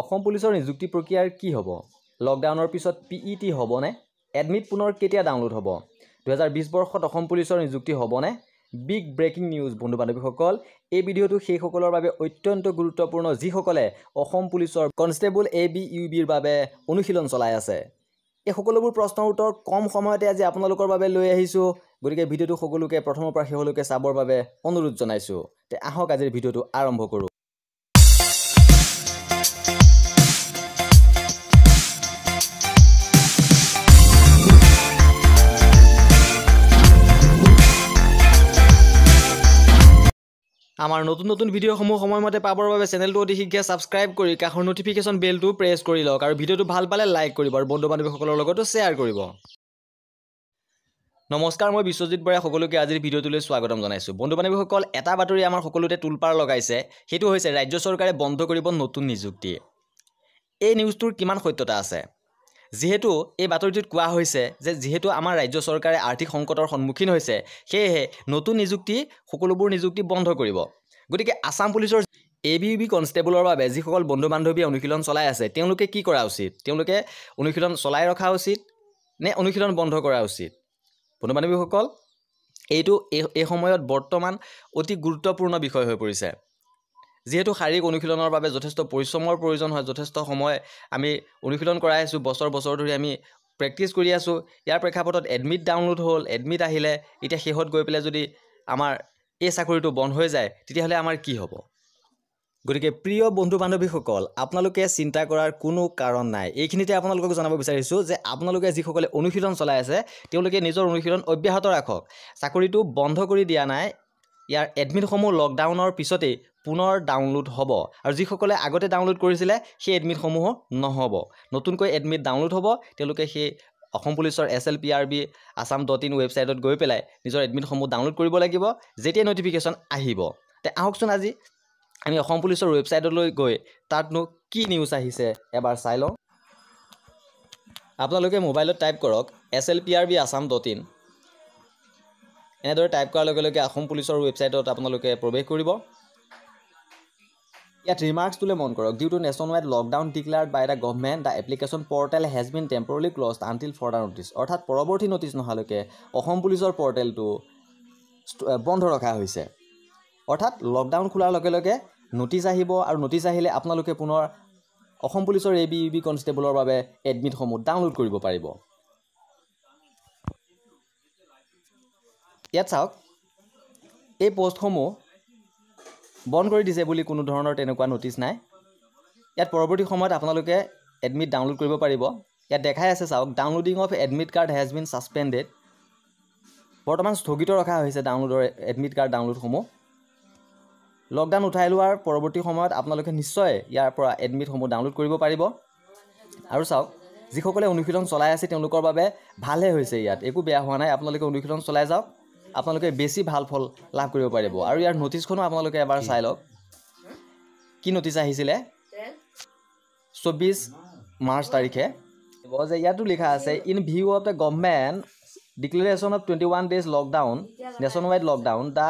অসম পুলিচৰ নিযুক্তি প্ৰক্ৰিয়াৰ কি হ'ব লকডাউনৰ পিছত পি ই টি হ'বনে এডমিট পুনৰ কেতিয়া ডাউনলোড হ'ব দুহেজাৰ বিছ বৰ্ষত অসম পুলিচৰ নিযুক্তি হ'বনে বিগ ব্ৰেকিং নিউজ বন্ধু বান্ধৱীসকল এই ভিডিঅ'টো সেইসকলৰ বাবে অত্যন্ত গুৰুত্বপূৰ্ণ যিসকলে অসম পুলিচৰ কনষ্টেবল এ বি ইউ বিৰ বাবে অনুশীলন চলাই আছে এই সকলোবোৰ প্ৰশ্নৰ উত্তৰ কম সময়তে আজি আপোনালোকৰ বাবে লৈ আহিছোঁ গতিকে ভিডিঅ'টো সকলোকে প্ৰথমৰ পৰা শেষলৈকে চাবৰ বাবে অনুৰোধ জনাইছোঁ তে আহক আজিৰ ভিডিঅ'টো আৰম্ভ কৰোঁ আমাৰ নতুন নতুন ভিডিঅ'সমূহ সময়মতে পাবৰ বাবে চেনেলটো অতি শীঘ্ৰে ছাবস্ক্ৰাইব কৰি কাষৰ ন'টিফিকেশ্যন বেলটো প্ৰেছ কৰি লওক আৰু ভিডিঅ'টো ভাল পালে লাইক কৰিব আৰু বন্ধু বান্ধৱীসকলৰ লগতো শ্বেয়াৰ কৰিব নমস্কাৰ মই বিশ্বজিৎ বৰাই সকলোকে আজিৰ ভিডিঅ'টোলৈ স্বাগতম জনাইছোঁ বন্ধু বান্ধৱীসকল এটা বাতৰি আমাৰ সকলোতে তুলপাৰ লগাইছে সেইটো হৈছে ৰাজ্য চৰকাৰে বন্ধ কৰিব নতুন নিযুক্তি এই নিউজটোৰ কিমান সত্যতা আছে যিহেতু এই বাতৰিটোত কোৱা হৈছে যে যিহেতু আমাৰ ৰাজ্য চৰকাৰে আৰ্থিক সংকটৰ সন্মুখীন হৈছে সেয়েহে নতুন নিযুক্তি সকলোবোৰ নিযুক্তি বন্ধ কৰিব গতিকে আসাম পুলিচৰ এ বি ইউ বি কনষ্টেবলৰ বাবে যিসকল বন্ধু বান্ধৱীয়ে অনুশীলন চলাই আছে তেওঁলোকে কি কৰা উচিত তেওঁলোকে অনুশীলন চলাই ৰখা উচিত নে অনুশীলন বন্ধ কৰা উচিত বন্ধু বান্ধৱীসকল এইটো এই এই সময়ত বৰ্তমান অতি গুৰুত্বপূৰ্ণ বিষয় হৈ পৰিছে যিহেতু শাৰীৰিক অনুশীলনৰ বাবে যথেষ্ট পৰিশ্ৰমৰ প্ৰয়োজন হয় যথেষ্ট সময় আমি অনুশীলন কৰাই আছোঁ বছৰ বছৰ ধৰি আমি প্ৰেক্টিচ কৰি আছোঁ ইয়াৰ প্ৰেক্ষাপটত এডমিট ডাউনলোড হ'ল এডমিট আহিলে এতিয়া শেষত গৈ পেলাই যদি আমাৰ এই চাকৰিটো বন্ধ হৈ যায় তেতিয়াহ'লে আমাৰ কি হ'ব গতিকে প্ৰিয় বন্ধু বান্ধৱীসকল আপোনালোকে চিন্তা কৰাৰ কোনো কাৰণ নাই এইখিনিতে আপোনালোকক জনাব বিচাৰিছোঁ যে আপোনালোকে যিসকলে অনুশীলন চলাই আছে তেওঁলোকে নিজৰ অনুশীলন অব্যাহত ৰাখক চাকৰিটো বন্ধ কৰি দিয়া নাই ইয়াৰ এডমিটসমূহ লকডাউনৰ পিছতেই পুনৰ ডাউনলোড হ'ব আৰু যিসকলে আগতে ডাউনলোড কৰিছিলে সেই এডমিটসমূহো নহ'ব নতুনকৈ এডমিট ডাউনলোড হ'ব তেওঁলোকে সেই অসম পুলিচৰ S L P R B Assam dot in ৱেবছাইটত গৈ পেলাই নিজৰ এডমিটসমূহ ডাউনলোড কৰিব লাগিব যেতিয়া নটিফিকেশ্যন আহিব তে আহকচোন আজি আমি অসম পুলিচৰ ৱেবছাইটলৈ গৈ তাতনো কি নিউজ আহিছে এবাৰ চাই লওঁ আপোনালোকে মোবাইলত টাইপ কৰক S L P R B Assam dot in এনেদৰে টাইপ কৰাৰ লগে লগে অসম পুলিচৰ ৱেবছাইটত আপোনালোকে প্ৰৱেশ কৰিব ইয়াত ৰিমাৰ্কছটোলৈ মন কৰক due to nation wide lockdown declare by the government the application portal has been temporarily close until further notice অৰ্থাৎ পৰৱৰ্তী নটিচ নহালৈকে অসম পুলিচৰ পৰ্টেলটো বন্ধ ৰখা হৈছে অৰ্থাৎ লকডাউন খোলাৰ লগে লগে নটিচ আহিব আৰু নটিচ আহিলে আপোনালোকে পুনৰ অসম পুলিচৰ এ বি ইউ বি কনষ্টেবলৰ বাবে এডমিটসমূহ ডাউনলোড কৰিব পাৰিব ইয়াত চাওক এই পষ্টসমূহ বন্ধ কৰি দিছে বুলি কোনো ধৰণৰ তেনেকুৱা নটিছ নাই ইয়াত পৰৱৰ্তী সময়ত আপোনালোকে এডমিট ডাউনলোড কৰিব পাৰিব ইয়াত দেখাই আছে চাওক downloading of admit card has been suspended বৰ্তমান স্থগিত ৰখা হৈছে ডাউনলোডৰ এডমিট কাৰ্ড ডাউনলোডসমূহ লকডাউন উঠাই লোৱাৰ পৰৱৰ্তী সময়ত আপোনালোকে নিশ্চয় ইয়াৰ পৰা এডমিটসমূহ ডাউনলোড কৰিব পাৰিব আৰু চাওক যিসকলে অনুশীলন চলাই আছে তেওঁলোকৰ বাবে ভালহে হৈছে ইয়াত একো বেয়া হোৱা নাই আপোনালোকে অনুশীলন চলাই যাওক আপোনালোকে বেছি ভাল ফল লাভ কৰিব পাৰিব আৰু ইয়াৰ নটিছখনো আপোনালোকে এবাৰ চাই লওক কি নটিছ আহিছিলে চৌব্বিছ মাৰ্চ তাৰিখে যে ইয়াতো লিখা আছে in view of the government declaration of twenty one days lockdown nation wide lockdown the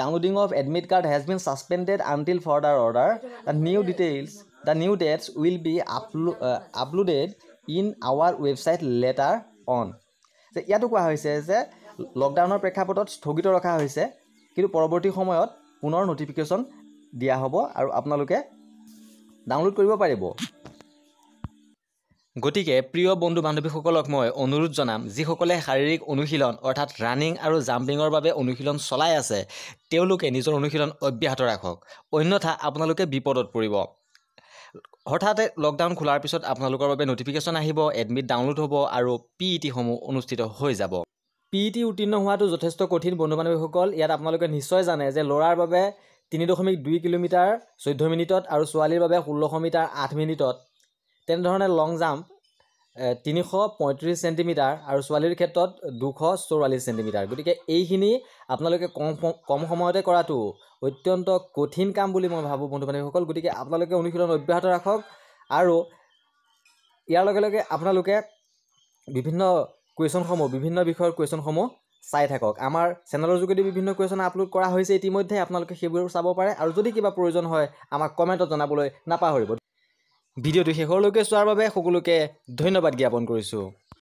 downloading of admit card has been suspended until further order the new details the new dates will be uplo uploaded in our website later on যে ইয়াতো কোৱা হৈছে যে লকডাউনৰ প্ৰেক্ষাপটত স্থগিত ৰখা হৈছে কিন্তু পৰৱৰ্তী সময়ত পুনৰ ন'টিফিকেশ্যন দিয়া হ'ব আৰু আপোনালোকে ডাউনলোড কৰিব পাৰিব গতিকে প্ৰিয় বন্ধু বান্ধৱীসকলক মই অনুৰোধ জনাম যিসকলে শাৰীৰিক অনুশীলন অৰ্থাৎ ৰানিং আৰু জাম্পিঙৰ বাবে অনুশীলন চলাই আছে তেওঁলোকে নিজৰ অনুশীলন অব্যাহত ৰাখক অন্যথা আপোনালোকে বিপদত পৰিব হঠাতে লকডাউন খোলাৰ পিছত আপোনালোকৰ বাবে ন'টিফিকেশ্যন আহিব এডমিট ডাউনলোড হ'ব আৰু পি ই e টিসমূহ অনুষ্ঠিত হৈ যাব পি ই টি উত্তীৰ্ণ হোৱাটো যথেষ্ট কঠিন বন্ধু বান্ধৱীসকল ইয়াত আপোনালোকে নিশ্চয় জানে যে ল'ৰাৰ বাবে তিনি দশমিক দুই কিলোমিটাৰ চৈধ্য মিনিটত আৰু ছোৱালীৰ বাবে ষোল্লশ মিটাৰ আঠ মিনিটত তেনেধৰণে লং জাম্প তিনিশ পঁয়ত্ৰিছ চেণ্টিমিটাৰ আৰু ছোৱালীৰ ক্ষেত্ৰত দুশ চৌৰাল্লিছ চেণ্টিমিটাৰ গতিকে এইখিনি আপোনালোকে কম কম সময়তে কৰাটো অত্যন্ত কঠিন কাম বুলি মই ভাবোঁ বন্ধু বান্ধৱীসকল গতিকে আপোনালোকে অনুশীলন অব্যাহত ৰাখক আৰু ইয়াৰ লগে লগে আপোনালোকে বিভিন্ন কুৱেশ্যনসমূহ বিভিন্ন বিষয়ৰ কুৱেশ্যনসমূহ চাই থাকক আমাৰ চেনেলৰ যোগেদি বিভিন্ন কুৱেশ্যন আপলোড কৰা হৈছে ইতিমধ্যে আপোনালোকে সেইবোৰ চাব পাৰে আৰু যদি কিবা প্ৰয়োজন হয় আমাক কমেণ্টত জনাবলৈ নাপাহৰিব ভিডিঅ'টো শেষলৈকে চোৱাৰ বাবে সকলোকে ধন্যবাদ জ্ঞাপন কৰিছোঁ